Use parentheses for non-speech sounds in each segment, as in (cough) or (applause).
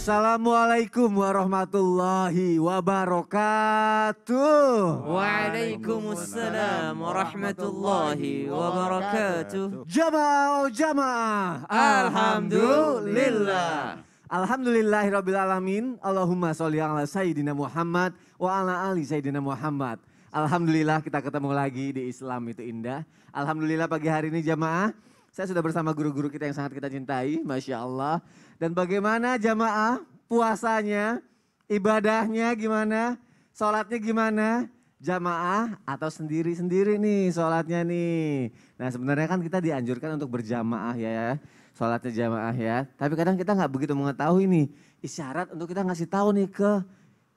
Assalamualaikum warahmatullahi wabarakatuh. Waalaikumsalam warahmatullahi wabarakatuh. Jamaah jamaah. Alhamdulillah. Alhamdulillahirabbil alamin. Allahumma sholli ala sayyidina Muhammad wa ala ali sayyidina Muhammad. Alhamdulillah kita ketemu lagi di Islam itu indah. Alhamdulillah pagi hari ini jamaah saya sudah bersama guru-guru kita yang sangat kita cintai, Masya Allah. Dan bagaimana jamaah puasanya, ibadahnya gimana, sholatnya gimana, jamaah atau sendiri-sendiri nih sholatnya nih. Nah sebenarnya kan kita dianjurkan untuk berjamaah ya, ya. sholatnya jamaah ya. Tapi kadang kita nggak begitu mengetahui nih, isyarat untuk kita ngasih tahu nih ke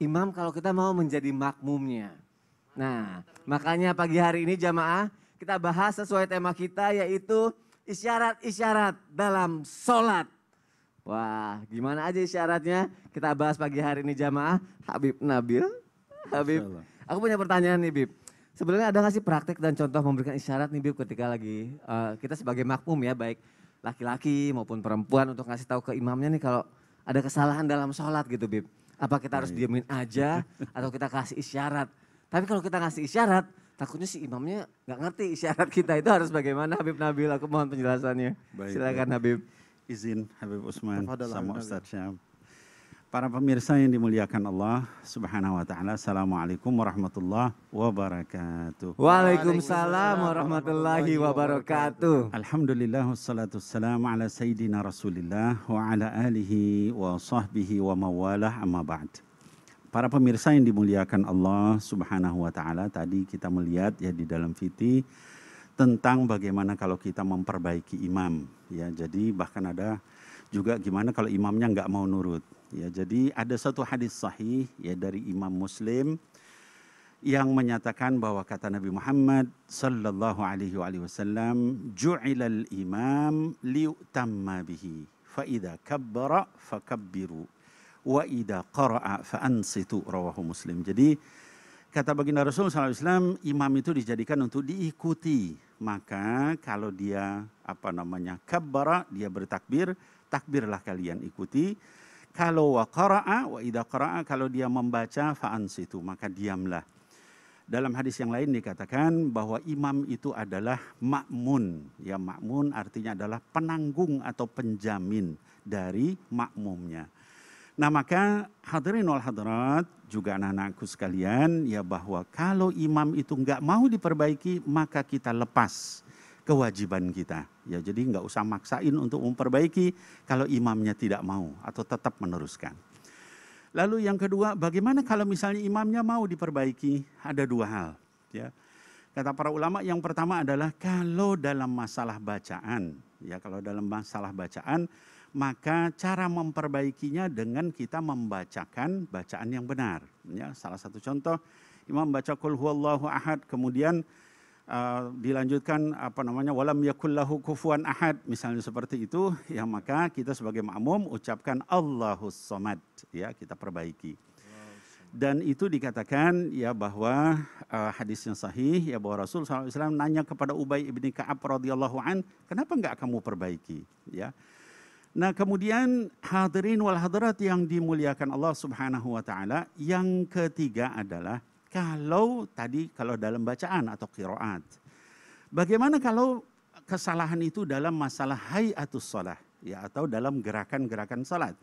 imam kalau kita mau menjadi makmumnya. Nah makanya pagi hari ini jamaah kita bahas sesuai tema kita yaitu isyarat-isyarat dalam sholat. Wah, gimana aja isyaratnya? Kita bahas pagi hari ini jamaah Habib Nabil. Habib, aku punya pertanyaan nih Bib. Sebenarnya ada gak sih praktik dan contoh memberikan isyarat nih Bib ketika lagi uh, kita sebagai makmum ya baik laki-laki maupun perempuan untuk ngasih tahu ke imamnya nih kalau ada kesalahan dalam sholat gitu Bib. Apa kita harus diemin aja atau kita kasih isyarat? Tapi kalau kita ngasih isyarat, takutnya si imamnya nggak ngerti syarat kita itu harus bagaimana Habib Nabil aku mohon penjelasannya Baik, silakan ya. Habib izin Habib Usman sama Ustaz Syam para pemirsa yang dimuliakan Allah Subhanahu wa taala Assalamualaikum warahmatullahi wabarakatuh Waalaikumsalam warahmatullahi wabarakatuh Alhamdulillah wassalatu wassalamu ala sayyidina Rasulillah wa ala alihi wa sahbihi wa mawalah amma ba'd Para pemirsa yang dimuliakan Allah Subhanahu wa taala, tadi kita melihat ya di dalam fiti tentang bagaimana kalau kita memperbaiki imam ya. Jadi bahkan ada juga gimana kalau imamnya nggak mau nurut ya. Jadi ada satu hadis sahih ya dari Imam Muslim yang menyatakan bahwa kata Nabi Muhammad sallallahu alaihi wasallam ju'ilal imam liutamma bihi fa idza kabbara fakabbiru wa ida qara'a fa ansitu rawahu muslim. Jadi kata baginda Rasul SAW imam itu dijadikan untuk diikuti. Maka kalau dia apa namanya kabbara dia bertakbir, takbirlah kalian ikuti. Kalau wa qara'a wa ida qara'a kalau dia membaca fa ansitu maka diamlah. Dalam hadis yang lain dikatakan bahwa imam itu adalah makmun. Ya makmun artinya adalah penanggung atau penjamin dari makmumnya. Nah maka hadirin wal hadirat juga anak-anakku sekalian ya bahwa kalau imam itu nggak mau diperbaiki maka kita lepas kewajiban kita. Ya jadi nggak usah maksain untuk memperbaiki kalau imamnya tidak mau atau tetap meneruskan. Lalu yang kedua bagaimana kalau misalnya imamnya mau diperbaiki? Ada dua hal. Ya. Kata para ulama yang pertama adalah kalau dalam masalah bacaan, ya kalau dalam masalah bacaan, maka cara memperbaikinya dengan kita membacakan bacaan yang benar. Ya, salah satu contoh imam baca kul huwallahu ahad kemudian Uh, dilanjutkan apa namanya walam yakullahu kufuan ahad misalnya seperti itu ya maka kita sebagai makmum ucapkan Allahus somad ya kita perbaiki dan itu dikatakan ya bahwa uh, hadis sahih ya bahwa Rasul SAW nanya kepada Ubay ibni Kaab radhiyallahu an kenapa enggak kamu perbaiki ya nah kemudian hadirin wal hadirat yang dimuliakan Allah subhanahu wa taala yang ketiga adalah kalau tadi kalau dalam bacaan atau kiroat bagaimana kalau kesalahan itu dalam masalah hayatus salah ya atau dalam gerakan-gerakan salat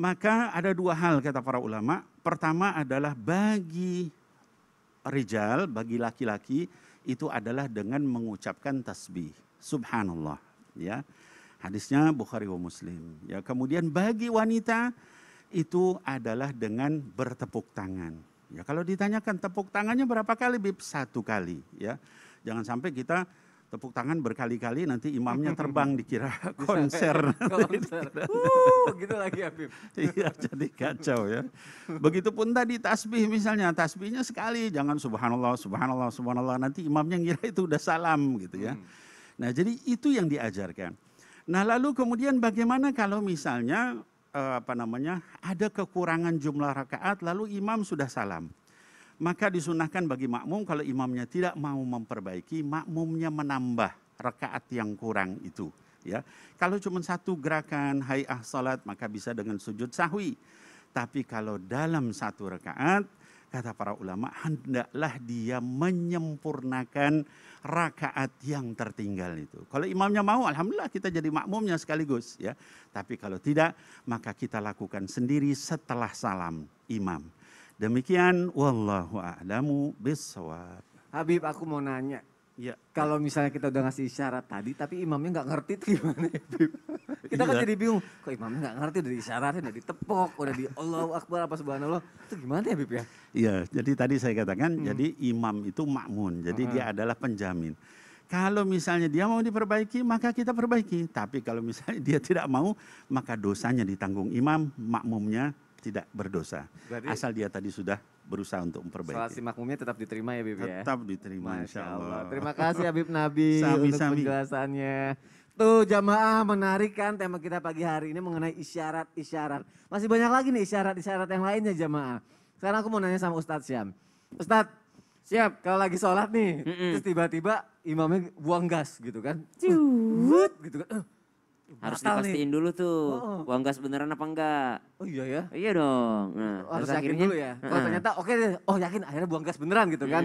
maka ada dua hal kata para ulama. Pertama adalah bagi rijal, bagi laki-laki itu adalah dengan mengucapkan tasbih. Subhanallah, ya. Hadisnya Bukhari wa Muslim. Ya, kemudian bagi wanita itu adalah dengan bertepuk tangan. Ya, kalau ditanyakan tepuk tangannya berapa kali? Bip, satu kali, ya. Jangan sampai kita tepuk tangan berkali-kali nanti imamnya (laughs) terbang dikira konser. (laughs) konser. gitu lagi Habib. (laughs) iya, jadi kacau ya. Begitupun tadi tasbih misalnya, tasbihnya sekali jangan subhanallah, subhanallah, subhanallah nanti imamnya ngira itu udah salam gitu ya. Hmm. Nah, jadi itu yang diajarkan. Nah, lalu kemudian bagaimana kalau misalnya eh, apa namanya? ada kekurangan jumlah rakaat lalu imam sudah salam. Maka disunahkan bagi makmum kalau imamnya tidak mau memperbaiki, makmumnya menambah rakaat yang kurang itu. Ya, kalau cuma satu gerakan ah salat maka bisa dengan sujud sahwi. Tapi kalau dalam satu rakaat, kata para ulama hendaklah dia menyempurnakan rakaat yang tertinggal itu. Kalau imamnya mau alhamdulillah kita jadi makmumnya sekaligus ya. Tapi kalau tidak maka kita lakukan sendiri setelah salam imam. Demikian wallahu a'lamu bishawab. Habib aku mau nanya. Ya. Kalau misalnya kita udah ngasih isyarat tadi tapi imamnya nggak ngerti itu gimana Habib? (laughs) Kita kan iya. kan jadi bingung, kok imamnya nggak ngerti udah isyaratnya, udah ditepok, udah di Allah Akbar apa subhanallah. Itu gimana ya Habib ya? Iya, jadi tadi saya katakan hmm. jadi imam itu makmun. Jadi hmm. dia ah. adalah penjamin. Kalau misalnya dia mau diperbaiki, maka kita perbaiki. Tapi kalau misalnya dia tidak mau, maka dosanya ditanggung imam, makmumnya tidak berdosa. Berarti, Asal dia tadi sudah berusaha untuk memperbaiki. Salat si makmumnya tetap diterima ya Bib ya? Tetap diterima Masya Allah. Terima kasih Habib Nabi sami, untuk sami. penjelasannya. Tuh jamaah menarik kan tema kita pagi hari ini mengenai isyarat-isyarat. Masih banyak lagi nih isyarat-isyarat yang lainnya jamaah. Sekarang aku mau nanya sama Ustadz Syam. Ustadz, siap kalau lagi sholat nih. Mm -mm. Terus tiba-tiba imamnya buang gas gitu kan. Ciut. Gitu kan. Eh, harus Bakal dipastiin nih. dulu tuh oh. uang gas beneran apa enggak. Oh iya ya. iya dong. Nah, harus yakin dulu ya. uh uh ternyata oke okay, oh yakin akhirnya buang gas beneran gitu kan.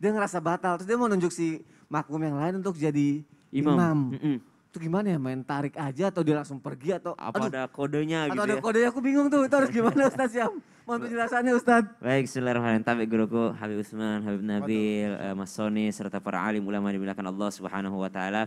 Dia ngerasa batal terus dia mau nunjuk si makmum yang lain untuk jadi imam. imam. Mm -mm. Itu gimana ya main tarik aja atau dia langsung pergi atau apa aduh, ada kodenya gitu. Atau ada ya? kodenya aku bingung tuh itu harus gimana (laughs) Ustaz Syam? Mohon penjelasannya Ustaz. Baik, Bismillahirrahmanirrahim. tapi guruku Habib Usman, Habib Nabil, eh, Mas Soni serta para alim ulama dibilangkan Allah Subhanahu wa taala.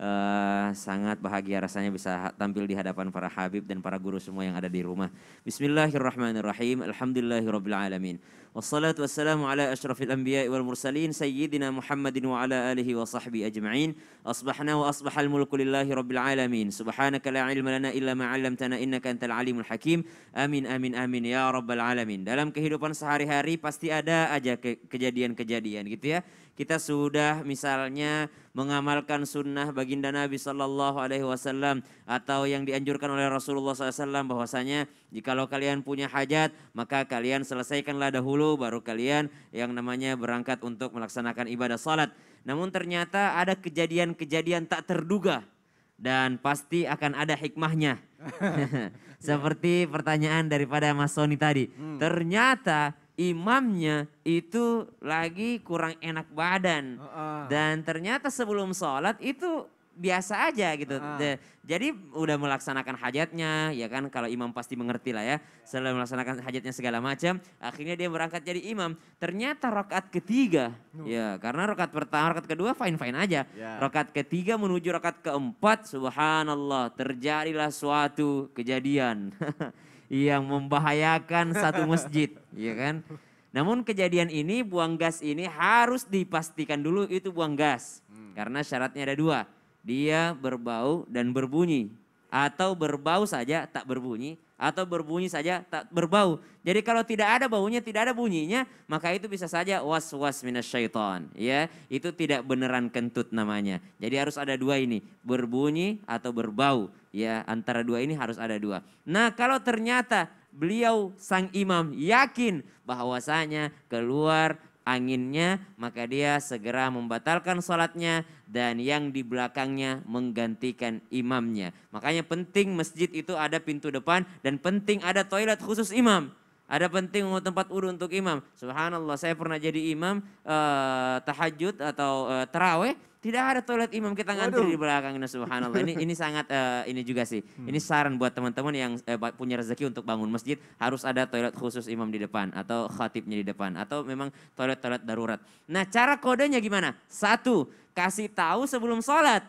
Uh, sangat bahagia rasanya bisa tampil di hadapan para habib dan para guru semua yang ada di rumah. Bismillahirrahmanirrahim. Alhamdulillahirabbil alamin. Wassalatu wassalamu ala asyrafil anbiya wal mursalin sayyidina Muhammadin wa ala alihi wa sahbihi ajma'in. Asbahna wa asbahal mulku lillahi rabbil alamin. Subhanaka la ilma lana illa ma 'allamtana innaka antal alimul hakim. Amin amin amin ya rabbal alamin. Dalam kehidupan sehari-hari pasti ada aja kejadian-kejadian gitu ya kita sudah misalnya mengamalkan sunnah baginda Nabi Shallallahu Alaihi Wasallam atau yang dianjurkan oleh Rasulullah SAW bahwasanya jikalau kalian punya hajat maka kalian selesaikanlah dahulu baru kalian yang namanya berangkat untuk melaksanakan ibadah salat. Namun ternyata ada kejadian-kejadian tak terduga dan pasti akan ada hikmahnya. (laughs) (laughs) Seperti pertanyaan daripada Mas Soni tadi. Hmm. Ternyata imamnya itu lagi kurang enak badan. Uh -uh. Dan ternyata sebelum sholat itu biasa aja gitu. Uh. Jadi udah melaksanakan hajatnya, ya kan kalau imam pasti mengerti lah ya. Setelah melaksanakan hajatnya segala macam, akhirnya dia berangkat jadi imam. Ternyata rokat ketiga, uh. ya karena rokat pertama, rokat kedua fine fine aja. Yeah. Rokat ketiga menuju rokat keempat, subhanallah terjadilah suatu kejadian. (laughs) yang membahayakan satu masjid, ya kan? Namun kejadian ini buang gas ini harus dipastikan dulu itu buang gas. Hmm. Karena syaratnya ada dua. Dia berbau dan berbunyi atau berbau saja tak berbunyi atau berbunyi saja tak berbau. Jadi kalau tidak ada baunya, tidak ada bunyinya, maka itu bisa saja was-was minasyaiton, ya. Itu tidak beneran kentut namanya. Jadi harus ada dua ini, berbunyi atau berbau, ya. Antara dua ini harus ada dua. Nah, kalau ternyata beliau sang imam yakin bahwasanya keluar anginnya, maka dia segera membatalkan sholatnya dan yang di belakangnya menggantikan imamnya. Makanya penting masjid itu ada pintu depan dan penting ada toilet khusus imam. Ada penting untuk tempat wudhu untuk imam. Subhanallah, saya pernah jadi imam eh, tahajud atau eh, terawih tidak ada toilet imam kita ngantri Waduh. di belakang. ini subhanallah. Ini ini sangat uh, ini juga sih. Hmm. Ini saran buat teman-teman yang uh, punya rezeki untuk bangun masjid harus ada toilet khusus imam di depan atau khatibnya di depan atau memang toilet-toilet darurat. Nah, cara kodenya gimana? Satu, kasih tahu sebelum sholat.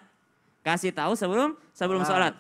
Kasih tahu sebelum sebelum sholat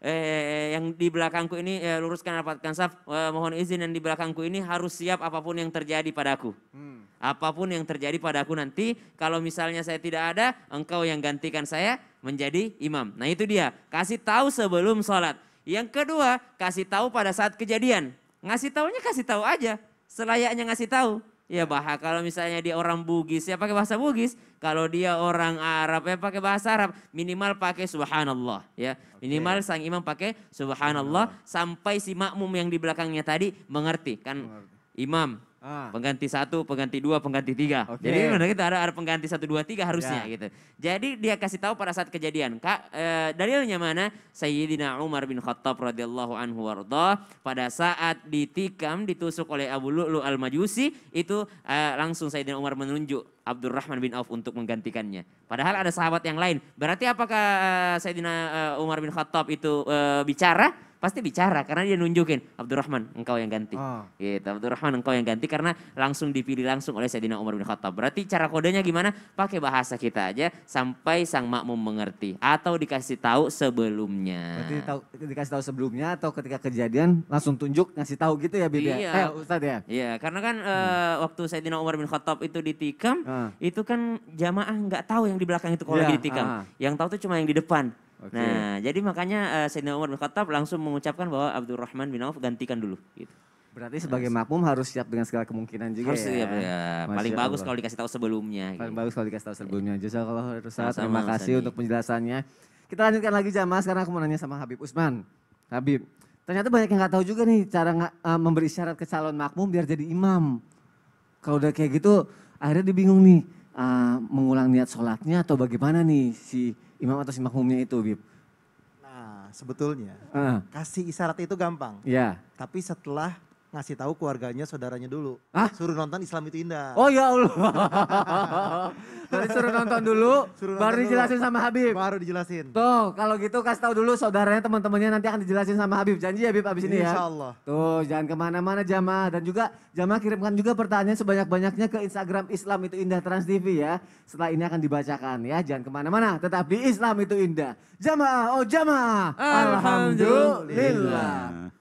eh, yang di belakangku ini eh, luruskan rapatkan saf eh, mohon izin yang di belakangku ini harus siap apapun yang terjadi padaku hmm. Apapun yang terjadi padaku nanti, kalau misalnya saya tidak ada, engkau yang gantikan saya menjadi imam. Nah itu dia, kasih tahu sebelum sholat. Yang kedua, kasih tahu pada saat kejadian. Ngasih taunya kasih tahu aja, selayaknya ngasih tahu. Ya bah, kalau misalnya dia orang Bugis, ya pakai bahasa Bugis. Kalau dia orang Arab, ya pakai bahasa Arab. Minimal pakai subhanallah. ya Minimal okay. sang imam pakai subhanallah. Sampai si makmum yang di belakangnya tadi mengerti. Kan imam Ah. Pengganti satu, pengganti dua, pengganti tiga. Okay. Jadi benar kita ada, ada pengganti satu, dua, tiga harusnya yeah. gitu. Jadi dia kasih tahu pada saat kejadian. Kak, e, dalilnya mana? Sayyidina Umar bin Khattab radhiyallahu anhu warta. pada saat ditikam ditusuk oleh Abu Lu'lu al-Majusi itu e, langsung Sayyidina Umar menunjuk Abdurrahman bin Auf untuk menggantikannya. Padahal ada sahabat yang lain. Berarti apakah eh, Sayyidina Umar bin Khattab itu e, bicara? pasti bicara karena dia nunjukin Abdurrahman engkau yang ganti. Oh. Gitu, Abdurrahman engkau yang ganti karena langsung dipilih langsung oleh Sayyidina Umar bin Khattab. Berarti cara kodenya gimana? Pakai bahasa kita aja sampai sang makmum mengerti atau dikasih tahu sebelumnya. Berarti tahu, dikasih tahu sebelumnya atau ketika kejadian langsung tunjuk ngasih tahu gitu ya Bibi. Ya? Iya. Eh, Ustaz ya. Iya, karena kan eh, hmm. uh, waktu Sayyidina Umar bin Khattab itu ditikam, uh. itu kan jamaah nggak tahu yang di belakang itu kalau yeah, ditikam. Uh. Yang tahu tuh cuma yang di depan. Okay. Nah, jadi makanya uh, Sayyidina Umar bin Khattab langsung mengucapkan bahwa Abdurrahman bin Auf gantikan dulu gitu. Berarti sebagai makmum harus siap dengan segala kemungkinan juga harus ya. Siap, ya. Paling Allah. bagus kalau dikasih tahu sebelumnya. Paling gitu. bagus kalau dikasih tahu sebelumnya. Justru kalau Rusa, terima kasih sama. untuk penjelasannya. Kita lanjutkan lagi jamaah sekarang aku mau nanya sama Habib Usman. Habib, ternyata banyak yang nggak tahu juga nih cara uh, memberi syarat ke calon makmum biar jadi imam. Kalau udah kayak gitu, akhirnya dibingung nih uh, mengulang niat sholatnya atau bagaimana nih si imam atau si makmumnya itu, Bib? Nah, sebetulnya uh. kasih isyarat itu gampang. Iya. Yeah. Tapi setelah ngasih tahu keluarganya saudaranya dulu. Hah? Suruh nonton Islam itu indah. Oh ya Allah. (laughs) Tadi suruh nonton dulu, (laughs) suruh baru dijelasin dulu. sama Habib. Baru dijelasin. Tuh, kalau gitu kasih tahu dulu saudaranya teman-temannya nanti akan dijelasin sama Habib. Janji ya Habib abis ini ya. Insya Allah. Tuh, jangan kemana-mana jamaah dan juga jamaah kirimkan juga pertanyaan sebanyak-banyaknya ke Instagram Islam itu Indah Trans TV ya. Setelah ini akan dibacakan ya. Jangan kemana-mana, tetap di Islam itu Indah. Jamaah, oh jamaah. Alhamdulillah. Alhamdulillah.